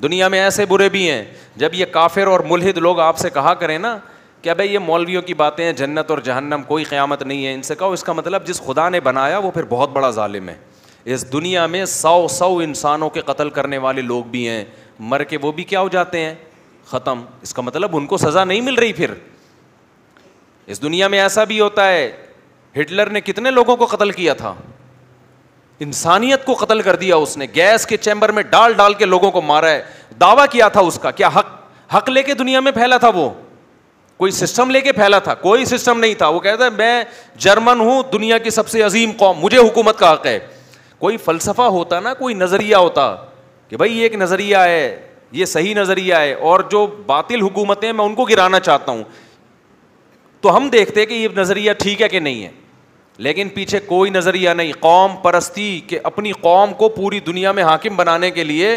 दुनिया में ऐसे बुरे भी हैं जब ये काफिर और मुलहिद लोग आपसे कहा करें ना कि भाई ये मौलवियों की बातें हैं जन्नत और जहन्नम कोई क़्यामत नहीं है इनसे कहो इसका मतलब जिस खुदा ने बनाया वो फिर बहुत बड़ा ालिम है इस दुनिया में सौ सौ इंसानों के कत्ल करने वाले लोग भी हैं मर के वो भी क्या हो जाते हैं ख़त्म इसका मतलब उनको सज़ा नहीं मिल रही फिर इस दुनिया में ऐसा भी होता है हिटलर ने कितने लोगों को कत्ल किया था इंसानियत को कतल कर दिया उसने गैस के चैंबर में डाल डाल के लोगों को मारा है दावा किया था उसका क्या हक हक लेके दुनिया में फैला था वो कोई सिस्टम लेके फैला था कोई सिस्टम नहीं था वो कहता है मैं जर्मन हूं दुनिया की सबसे अजीम कौम मुझे हुकूमत का हक है कोई फलसफा होता ना कोई नज़रिया होता कि भाई ये एक नज़रिया है ये सही नज़रिया है और जो बातिल हुकूमतें मैं उनको गिराना चाहता हूँ तो हम देखते हैं कि ये नज़रिया ठीक है कि नहीं है लेकिन पीछे कोई नज़रिया नहीं कौम परस्ती के अपनी कौम को पूरी दुनिया में हाकिम बनाने के लिए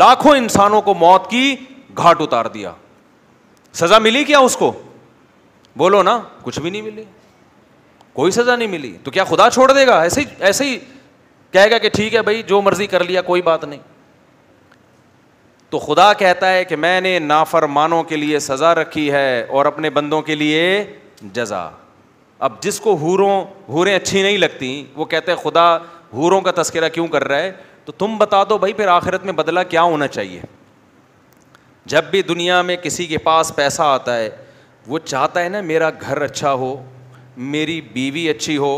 लाखों इंसानों को मौत की घाट उतार दिया सज़ा मिली क्या उसको बोलो ना कुछ भी नहीं मिली कोई सज़ा नहीं मिली तो क्या खुदा छोड़ देगा ऐसे ही ऐसे ही कहेगा कि ठीक है भाई जो मर्ज़ी कर लिया कोई बात नहीं तो खुदा कहता है कि मैंने नाफरमानों के लिए सज़ा रखी है और अपने बंदों के लिए जजा अब जिसको हूरों हूरें अच्छी नहीं लगती वो कहते हैं खुदा हूरों का तस्करा क्यों कर रहा है तो तुम बता दो भाई फिर आखिरत में बदला क्या होना चाहिए जब भी दुनिया में किसी के पास पैसा आता है वो चाहता है ना मेरा घर अच्छा हो मेरी बीवी अच्छी हो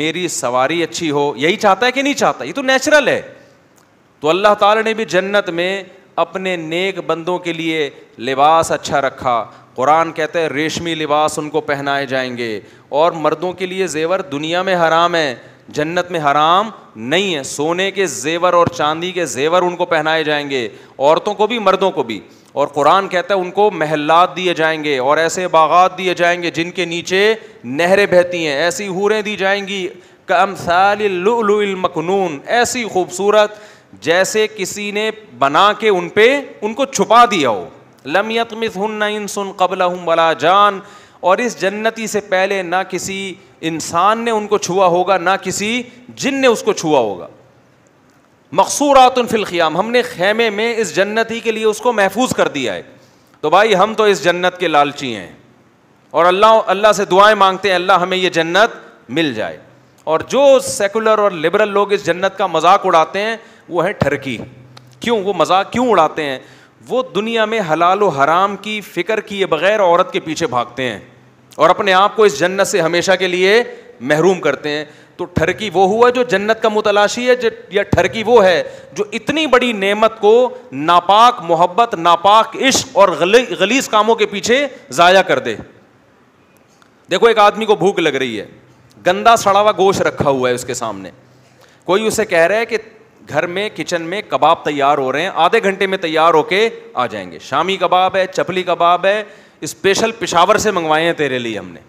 मेरी सवारी अच्छी हो यही चाहता है कि नहीं चाहता ये तो नेचुरल है तो अल्लाह ताला ने भी जन्नत में अपने नेक बंदों के लिए लिबास अच्छा रखा कुरान कहते हैं रेशमी लिबास उनको पहनाए जाएंगे और मर्दों के लिए जेवर दुनिया में हराम है जन्नत में हराम नहीं है सोने के जेवर और चांदी के जेवर उनको पहनाए जाएंगे औरतों को भी मर्दों को भी और कुरान कहता है उनको महलात दिए जाएंगे और ऐसे बागात दिए जाएंगे जिनके नीचे नहरें बहती हैं ऐसी हूरें दी जाएंगी कमसालमकनून ऐसी खूबसूरत जैसे किसी ने बना के उन पर उनको छुपा दिया हो लम यतमिस इन सुन कबला हम वला जान और इस जन्नति से पहले ना किसी इंसान ने उनको छुआ होगा ना किसी जिन ने उसको छुआ होगा मकसूरात फ़िलख़ियाम हमने खेमे में इस जन्नती के लिए उसको महफूज कर दिया है तो भाई हम तो इस जन्नत के लालची हैं और अल्लाह अल्लाह से दुआएं मांगते हैं अल्लाह हमें ये जन्नत मिल जाए और जो सेकुलर और लिबरल लोग इस जन्नत का मजाक उड़ाते हैं वो है ठरकी क्यों वो मजाक क्यों उड़ाते हैं वो दुनिया में हलाल व हराम की फ़िक्र किए बगैर औरत के पीछे भागते हैं और अपने आप को इस जन्नत से हमेशा के लिए महरूम करते हैं तो ठरकी वो हुआ जो जन्नत का मुतलाशी है या ठरकी वो है जो इतनी बड़ी नेमत को नापाक मोहब्बत नापाक इश्क और गलीस कामों के पीछे ज़ाया कर दे देखो एक आदमी को भूख लग रही है गंदा सड़ावा गोश रखा हुआ है उसके सामने कोई उसे कह रहा है कि घर में किचन में कबाब तैयार हो रहे हैं आधे घंटे में तैयार होके आ जाएंगे शामी कबाब है चपली कबाब है स्पेशल पिशावर से मंगवाए हैं तेरे लिए हमने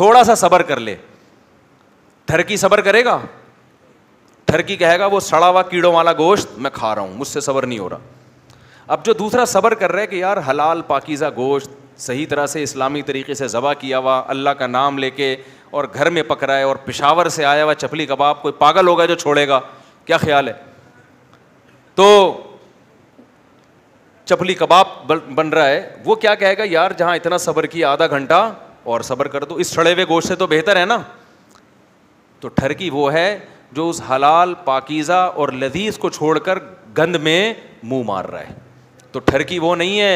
थोड़ा सा सबर कर ले थरकी सबर करेगा थरकी कहेगा वो सड़ा हुआ कीड़ों वाला गोश्त मैं खा रहा हूँ मुझसे सबर नहीं हो रहा अब जो दूसरा सबर कर रहा है कि यार हलाल पाकिज़ा गोश्त सही तरह से इस्लामी तरीके से ज़बा किया हुआ अल्लाह का नाम लेके और घर में पकड़ा है और पिशावर से आया हुआ चपली कबाब कोई पागल होगा जो छोड़ेगा क्या ख्याल है तो चपली कबाब बन रहा है वो क्या कहेगा यार जहां इतना सबर किया आधा घंटा और सबर कर दो इस सड़े हुए गोश्त से तो बेहतर है ना तो ठरकी वो है जो उस हलाल पाकिज़ा और लदीज़ को छोड़कर गंद में मुंह मार रहा है तो ठरकी वो नहीं है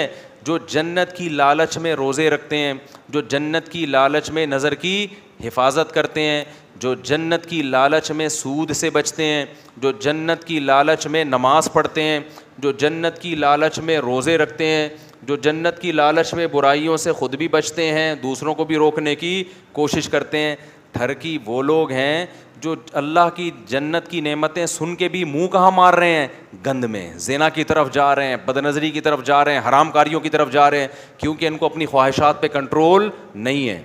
जो जन्नत की लालच में रोज़े रखते हैं जो जन्नत की लालच में नज़र की हिफाजत करते हैं जो जन्नत की लालच में सूद से बचते हैं जो जन्नत की लालच में नमाज पढ़ते हैं जो जन्नत की लालच में रोज़े रखते हैं जो जन्नत की लालच में बुराइयों से ख़ुद भी बचते हैं दूसरों को भी रोकने की कोशिश करते हैं ठरकी वो लोग हैं जो अल्लाह की जन्नत की नेमतें सुन के भी मुंह कहाँ मार रहे हैं गंद में जेना की तरफ जा रहे हैं बदनजरी की तरफ जा रहे हैं हराम कारियों की तरफ जा रहे हैं क्योंकि इनको अपनी ख्वाहिशात पे कंट्रोल नहीं है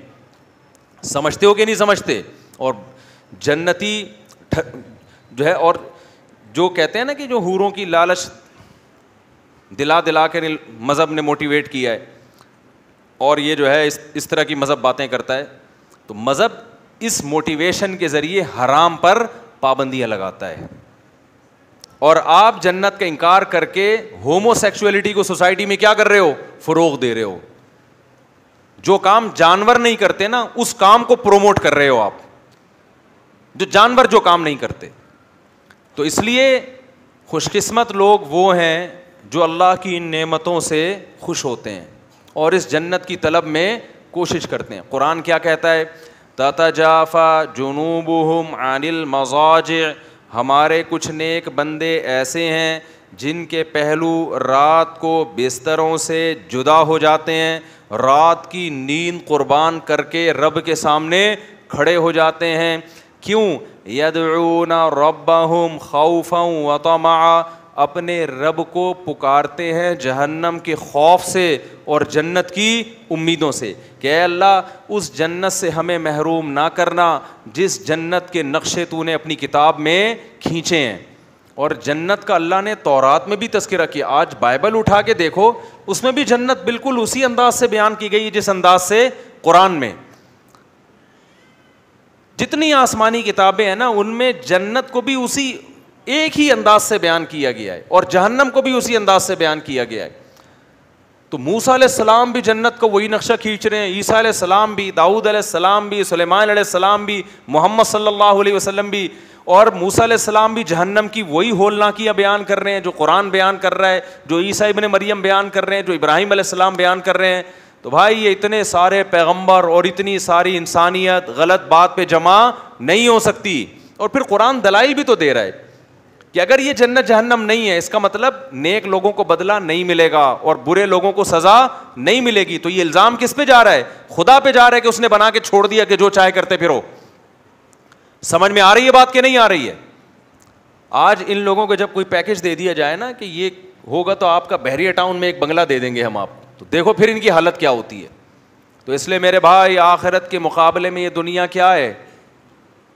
समझते हो कि नहीं समझते और जन्नती जो है और जो कहते हैं ना कि जो हूरों की लालच दिला दिला के मज़हब ने मोटिवेट किया है और ये जो है इस इस तरह की मज़हब बातें करता है तो मज़हब इस मोटिवेशन के ज़रिए हराम पर पाबंदियां लगाता है और आप जन्नत का इनकार करके होमोसेक्सुअलिटी को सोसाइटी में क्या कर रहे हो फरोग दे रहे हो जो काम जानवर नहीं करते ना उस काम को प्रोमोट कर रहे हो आप जो जानवर जो काम नहीं करते तो इसलिए खुशकिस्मत लोग वो हैं जो अल्लाह की इन नेमतों से खुश होते हैं और इस जन्नत की तलब में कोशिश करते हैं कुरान क्या कहता है ततजाफ़ा जुनूबहम अनिल मजाज हमारे कुछ नेक बंदे ऐसे हैं जिनके पहलू रात को बिस्तरों से जुदा हो जाते हैं रात की नींद कुर्बान करके रब के सामने खड़े हो जाते हैं क्यों यदूना रबम खौफ़ वतमा अपने रब को पुकारते हैं जहन्नम के खौफ से और जन्नत की उम्मीदों से कि अल्लाह उस जन्नत से हमें महरूम ना करना जिस जन्नत के नक्शे तो उन्हें अपनी किताब में खींचे हैं और जन्नत का अल्लाह ने तौरात में भी तस्करा किया आज बाइबल उठा के देखो उसमें भी जन्नत बिल्कुल उसी अंदाज से बयान की गई है जिस अंदाज से कुरान में जितनी आसमानी किताबें हैं ना उनमें जन्नत को भी उसी एक ही अंदाज से बयान किया गया है और जहन्नम को भी उसी अंदाज से बयान किया गया है तो मूसा सलाम भी जन्नत को वही नक्शा खींच रहे हैं ईसा सलाम भी दाऊद सलाम भी सलेमान सलाम भी मोहम्मद सल्लल्लाहु अलैहि वसल्लम भी और मूसा सलाम भी जहन्नम की वही होलनाकियाँ बयान कर रहे हैं जो कुरान बयान कर रहा है जो ईसा इबन मरियम बयान कर रहे हैं जो इब्राहिम सलाम बयान कर रहे हैं तो भाई ये इतने सारे पैगम्बर और इतनी सारी इंसानियत गलत बात पर जमा नहीं हो सकती और फिर कुरान दलाई भी तो दे रहा है कि अगर ये जन्नत जहन्नम नहीं है इसका मतलब नेक लोगों को बदला नहीं मिलेगा और बुरे लोगों को सजा नहीं मिलेगी तो ये इल्जाम किस पे जा रहा है खुदा पे जा रहा है कि उसने बना के छोड़ दिया कि जो चाहे करते फिरो समझ में आ रही है बात कि नहीं आ रही है आज इन लोगों को जब कोई पैकेज दे दिया जाए ना कि ये होगा तो आपका बहरिया टाउन में एक बंगला दे देंगे हम आप तो देखो फिर इनकी हालत क्या होती है तो इसलिए मेरे भाई आखिरत के मुकाबले में ये दुनिया क्या है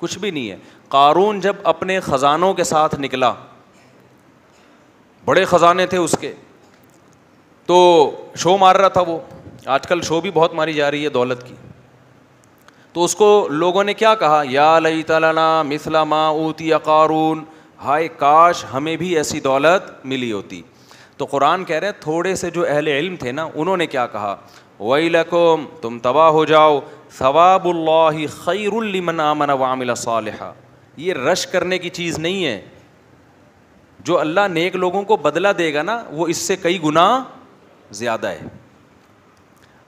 कुछ भी नहीं है कारून जब अपने ख़ज़ानों के साथ निकला बड़े ख़ज़ाने थे उसके तो शो मार रहा था वो आजकल शो भी बहुत मारी जा रही है दौलत की तो उसको लोगों ने क्या कहा या लई तलाना मिसला माँ ऊती कारून हाय काश हमें भी ऐसी दौलत मिली होती तो कुरान कह रहे हैं थोड़े से जो अहले इल्म थे ना उन्होंने क्या कहा वही लकुम तुम तबाह हो जाओ सवाबुल्ला खैरमन आमन वामिल सालहा ये रश करने की चीज़ नहीं है जो अल्लाह नेक लोगों को बदला देगा ना वो इससे कई गुना ज़्यादा है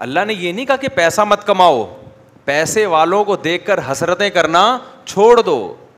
अल्लाह ने ये नहीं कहा कि पैसा मत कमाओ पैसे वालों को देखकर हसरतें करना छोड़ दो